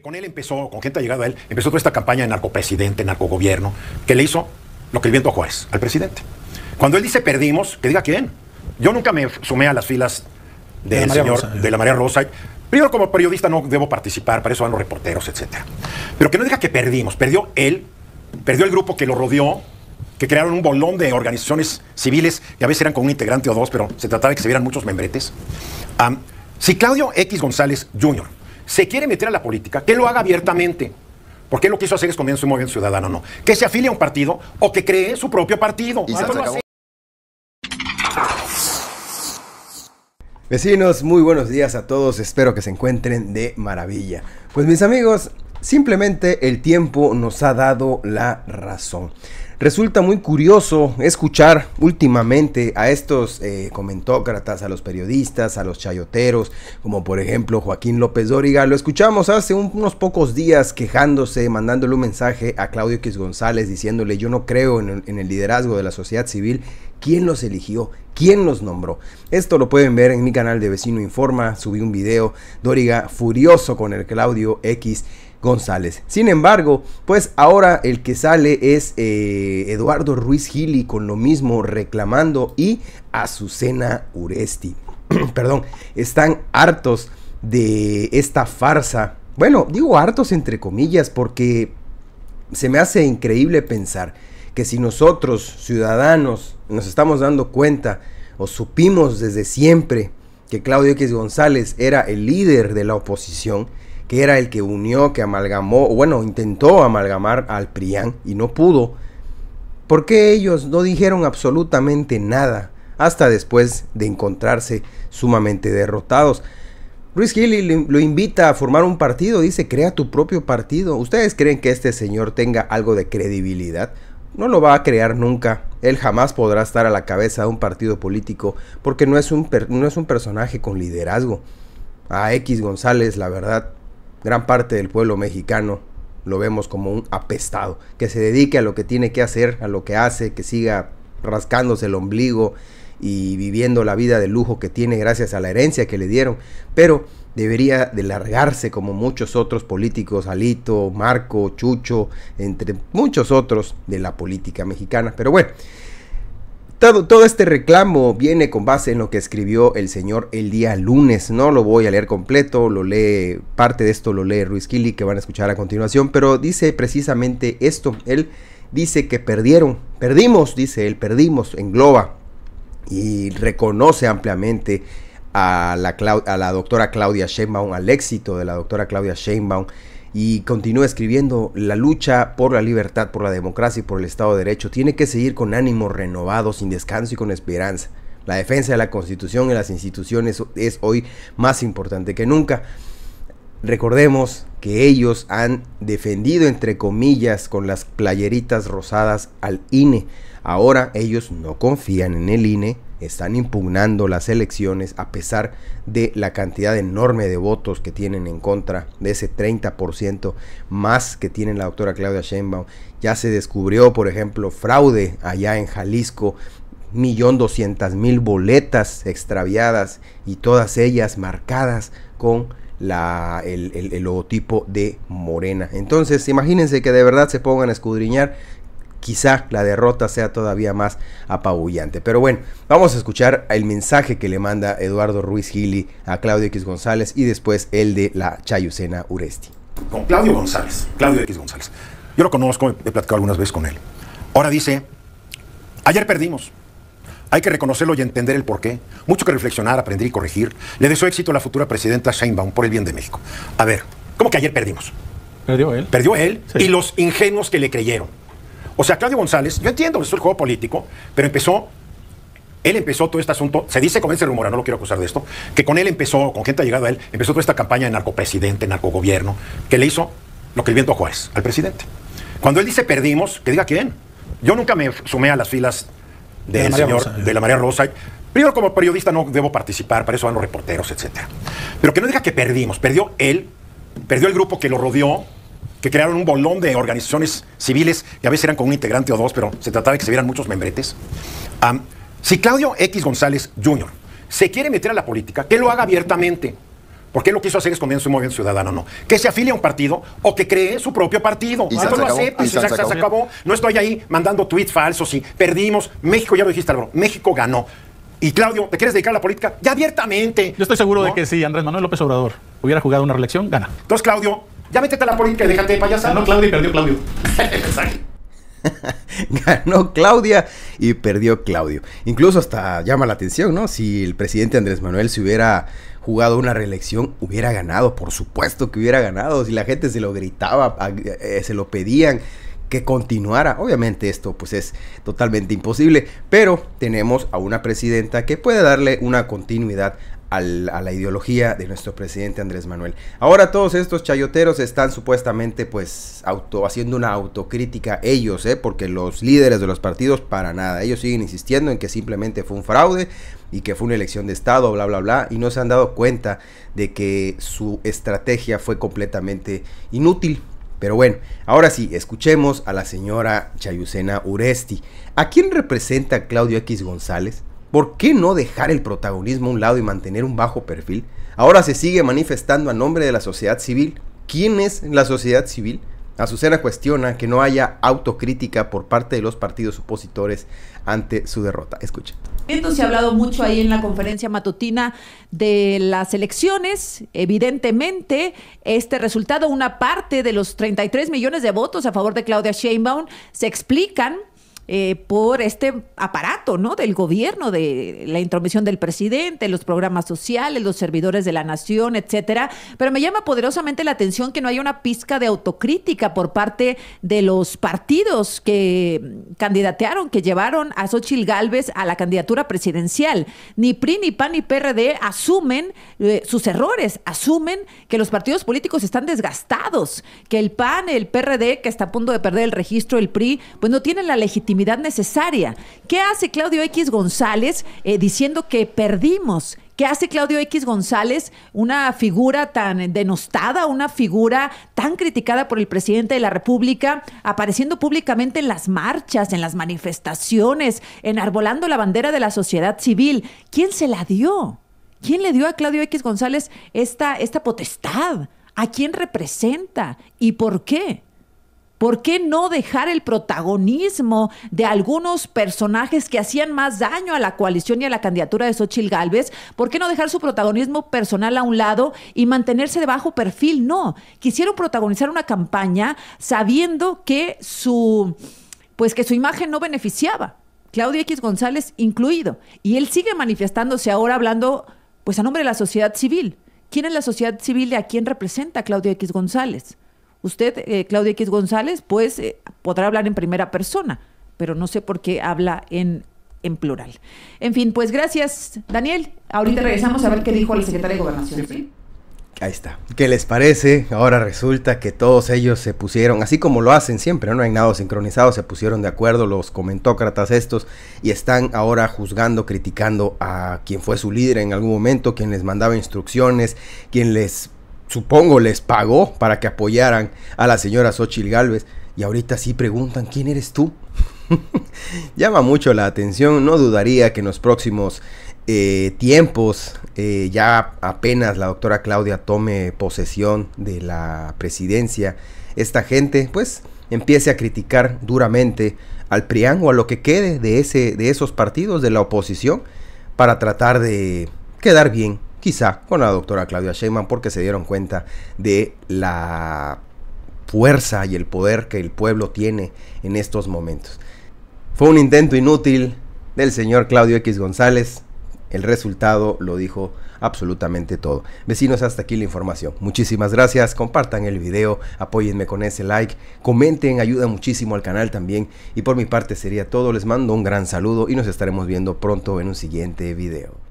con él empezó, con gente ha llegado a él, empezó toda esta campaña de narcopresidente, narcogobierno, que le hizo lo que el viento a Juárez, al presidente. Cuando él dice perdimos, que diga quién. Yo nunca me sumé a las filas del de señor, de la eh. María Rosa. Primero, como periodista no debo participar, para eso van los reporteros, etc. Pero que no diga que perdimos, perdió él, perdió el grupo que lo rodeó, que crearon un bolón de organizaciones civiles, que a veces eran con un integrante o dos, pero se trataba de que se vieran muchos membretes. si Claudio X González Jr., se quiere meter a la política, que lo haga abiertamente. Porque lo lo quiso hacer es comienzo un movimiento ciudadano, no. Que se afilie a un partido o que cree su propio partido. Ah, Vecinos, muy buenos días a todos, espero que se encuentren de maravilla. Pues mis amigos, simplemente el tiempo nos ha dado la razón. Resulta muy curioso escuchar últimamente a estos eh, comentócratas, a los periodistas, a los chayoteros, como por ejemplo Joaquín López Dóriga. Lo escuchamos hace unos pocos días quejándose, mandándole un mensaje a Claudio X González diciéndole yo no creo en el, en el liderazgo de la sociedad civil. ¿Quién los eligió? ¿Quién los nombró? Esto lo pueden ver en mi canal de Vecino Informa. Subí un video. Dóriga furioso con el Claudio X González. Sin embargo, pues ahora el que sale es eh, Eduardo Ruiz Gili con lo mismo reclamando y Azucena Uresti. Perdón, están hartos de esta farsa. Bueno, digo hartos entre comillas porque se me hace increíble pensar que si nosotros, ciudadanos, nos estamos dando cuenta o supimos desde siempre que Claudio X González era el líder de la oposición, que era el que unió, que amalgamó, bueno, intentó amalgamar al PRIAN y no pudo. ¿Por qué ellos no dijeron absolutamente nada hasta después de encontrarse sumamente derrotados? Ruiz Gilly lo invita a formar un partido, dice, crea tu propio partido. ¿Ustedes creen que este señor tenga algo de credibilidad? No lo va a crear nunca. Él jamás podrá estar a la cabeza de un partido político porque no es un, no es un personaje con liderazgo. A X González, la verdad, gran parte del pueblo mexicano lo vemos como un apestado, que se dedique a lo que tiene que hacer, a lo que hace, que siga rascándose el ombligo y viviendo la vida de lujo que tiene gracias a la herencia que le dieron, pero debería de largarse como muchos otros políticos, Alito, Marco, Chucho, entre muchos otros de la política mexicana. Pero bueno, todo, este reclamo viene con base en lo que escribió el señor el día lunes. No lo voy a leer completo, lo lee, parte de esto lo lee Ruiz Kili, que van a escuchar a continuación, pero dice precisamente esto. Él dice que perdieron, perdimos, dice él, perdimos, en engloba y reconoce ampliamente a la, a la doctora Claudia Sheinbaum, al éxito de la doctora Claudia Sheinbaum y continúa escribiendo, la lucha por la libertad, por la democracia y por el Estado de Derecho tiene que seguir con ánimo renovado, sin descanso y con esperanza. La defensa de la Constitución y las instituciones es hoy más importante que nunca. Recordemos que ellos han defendido, entre comillas, con las playeritas rosadas al INE. Ahora ellos no confían en el INE, están impugnando las elecciones a pesar de la cantidad enorme de votos que tienen en contra de ese 30% más que tiene la doctora Claudia Sheinbaum. Ya se descubrió, por ejemplo, fraude allá en Jalisco, millón doscientas mil boletas extraviadas y todas ellas marcadas con la, el, logotipo de Morena. Entonces, imagínense que de verdad se pongan a escudriñar quizá la derrota sea todavía más apabullante. Pero bueno, vamos a escuchar el mensaje que le manda Eduardo Ruiz Gili a Claudio X González y después el de la Chayucena Uresti. Con Claudio González, Claudio X González. Yo lo conozco, he platicado algunas veces con él. Ahora dice, ayer perdimos. Hay que reconocerlo y entender el porqué. Mucho que reflexionar, aprender y corregir. Le deseo éxito a la futura presidenta Sheinbaum por el bien de México. A ver, ¿cómo que ayer perdimos? Perdió él. Perdió él y los ingenuos que le creyeron. O sea, Claudio González, yo entiendo, que es el juego político, pero empezó él empezó todo este asunto, se dice, con ese rumor, no lo quiero acusar de esto, que con él empezó, con gente llegada a él, empezó toda esta campaña de narcopresidente, narcogobierno, que le hizo lo que el viento a Juárez, al presidente. Cuando él dice perdimos, que diga quién. Yo nunca me sumé a las filas del señor, de la María Rosa. Primero, como periodista no debo participar, para eso van los reporteros, etc. Pero que no diga que perdimos, perdió él, perdió el grupo que lo rodeó, que crearon un bolón de organizaciones civiles que a veces eran con un integrante o dos, pero se trataba de que se vieran muchos membretes. si Claudio X González Jr. se quiere meter a la política, que lo haga abiertamente. Porque lo quiso hacer escondiendo su movimiento ciudadano, no. Que se afilie a un partido o que cree su propio partido. Y no ah, pues lo se, acabó. No estoy ahí mandando tweets falsos si perdimos. México, ya lo dijiste, Álvaro, México ganó. Y Claudio, ¿te quieres dedicar a la política? Ya abiertamente. Yo estoy seguro de que si Andrés Manuel López Obrador hubiera jugado una reelección, gana. Entonces, Claudio, ya métete a la política y déjate de payasa. Ganó Claudia y perdió Claudio. Ganó Claudia y perdió Claudio. Incluso hasta llama la atención, ¿no? Si el presidente Andrés Manuel se hubiera jugado una reelección, hubiera ganado, por supuesto que hubiera ganado. Si la gente se lo gritaba, eh, se lo pedían que continuara. Obviamente esto pues es totalmente imposible, pero tenemos a una presidenta que puede darle una continuidad a la ideología de nuestro presidente Andrés Manuel. Ahora todos estos chayoteros están supuestamente pues haciendo una autocrítica ellos, ¿eh? porque los líderes de los partidos para nada, ellos siguen insistiendo en que simplemente fue un fraude y que fue una elección de Estado, bla, bla, bla, y no se han dado cuenta de que su estrategia fue completamente inútil. Pero bueno, ahora sí, escuchemos a la señora Chayucena Uresti. ¿A quién representa Claudio X González? ¿Por qué no dejar el protagonismo a un lado y mantener un bajo perfil? Ahora se sigue manifestando a nombre de la sociedad civil. ¿Quién es la sociedad civil? Azucena cuestiona que no haya autocrítica por parte de los partidos opositores ante su derrota. Escucha. Se ha hablado mucho ahí en la conferencia matutina de las elecciones. Evidentemente, este resultado, una parte de los 33 millones de votos a favor de Claudia Sheinbaum, se explican eh, por este aparato ¿no? del gobierno, de la intromisión del presidente, los programas sociales, los servidores de la nación, etcétera. Pero me llama poderosamente la atención que no haya una pizca de autocrítica por parte de los partidos que candidatearon, que llevaron a Xochil Gálvez a la candidatura presidencial. Ni PRI, ni PAN, ni PRD asumen eh, sus errores, asumen que los partidos políticos están desgastados, que el PAN, el PRD, que está a punto de perder el registro, el PRI, pues no tienen la legitimidad necesaria. ¿Qué hace Claudio X González eh, diciendo que perdimos? ¿Qué hace Claudio X González, una figura tan denostada, una figura tan criticada por el presidente de la República, apareciendo públicamente en las marchas, en las manifestaciones, enarbolando la bandera de la sociedad civil? ¿Quién se la dio? ¿Quién le dio a Claudio X González esta, esta potestad? ¿A quién representa? ¿Y por qué? ¿Por qué no dejar el protagonismo de algunos personajes que hacían más daño a la coalición y a la candidatura de Xochitl Gálvez? ¿Por qué no dejar su protagonismo personal a un lado y mantenerse de bajo perfil? No, quisieron protagonizar una campaña sabiendo que su pues que su imagen no beneficiaba. Claudia X González incluido, y él sigue manifestándose ahora hablando pues a nombre de la sociedad civil. ¿Quién es la sociedad civil y a quién representa Claudia X González? Usted, eh, Claudia X González, pues eh, podrá hablar en primera persona, pero no sé por qué habla en, en plural. En fin, pues gracias, Daniel. Ahorita regresamos a ver qué dijo el secretario de Gobernación. Ahí está. ¿Qué les parece? Ahora resulta que todos ellos se pusieron, así como lo hacen siempre, no hay nada sincronizado, se pusieron de acuerdo los comentócratas estos y están ahora juzgando, criticando a quien fue su líder en algún momento, quien les mandaba instrucciones, quien les supongo les pagó para que apoyaran a la señora Xochitl Galvez. Y ahorita sí preguntan, ¿quién eres tú? Llama mucho la atención, no dudaría que en los próximos eh, tiempos eh, ya apenas la doctora Claudia tome posesión de la presidencia, esta gente pues empiece a criticar duramente al PRIAN a lo que quede de, ese, de esos partidos de la oposición para tratar de quedar bien quizá con la doctora Claudia Sheinbaum porque se dieron cuenta de la fuerza y el poder que el pueblo tiene en estos momentos. Fue un intento inútil del señor Claudio X González. El resultado lo dijo absolutamente todo. Vecinos, hasta aquí la información. Muchísimas gracias. Compartan el video, apóyenme con ese like, comenten, ayuda muchísimo al canal también. Y por mi parte sería todo. Les mando un gran saludo y nos estaremos viendo pronto en un siguiente video.